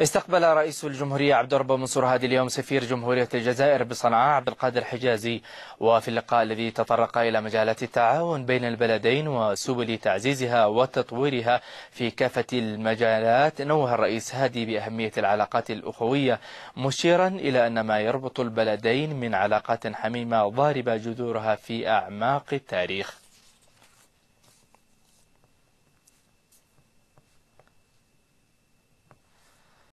استقبل رئيس الجمهورية عبد الرب منصور هادي اليوم سفير جمهورية الجزائر بصنعاء عبد القادر الحجازي وفي اللقاء الذي تطرق إلى مجالات التعاون بين البلدين وسبل تعزيزها وتطويرها في كافة المجالات نوه الرئيس هادي بأهمية العلاقات الأخوية مشيرا إلى أن ما يربط البلدين من علاقات حميمة ضاربة جذورها في أعماق التاريخ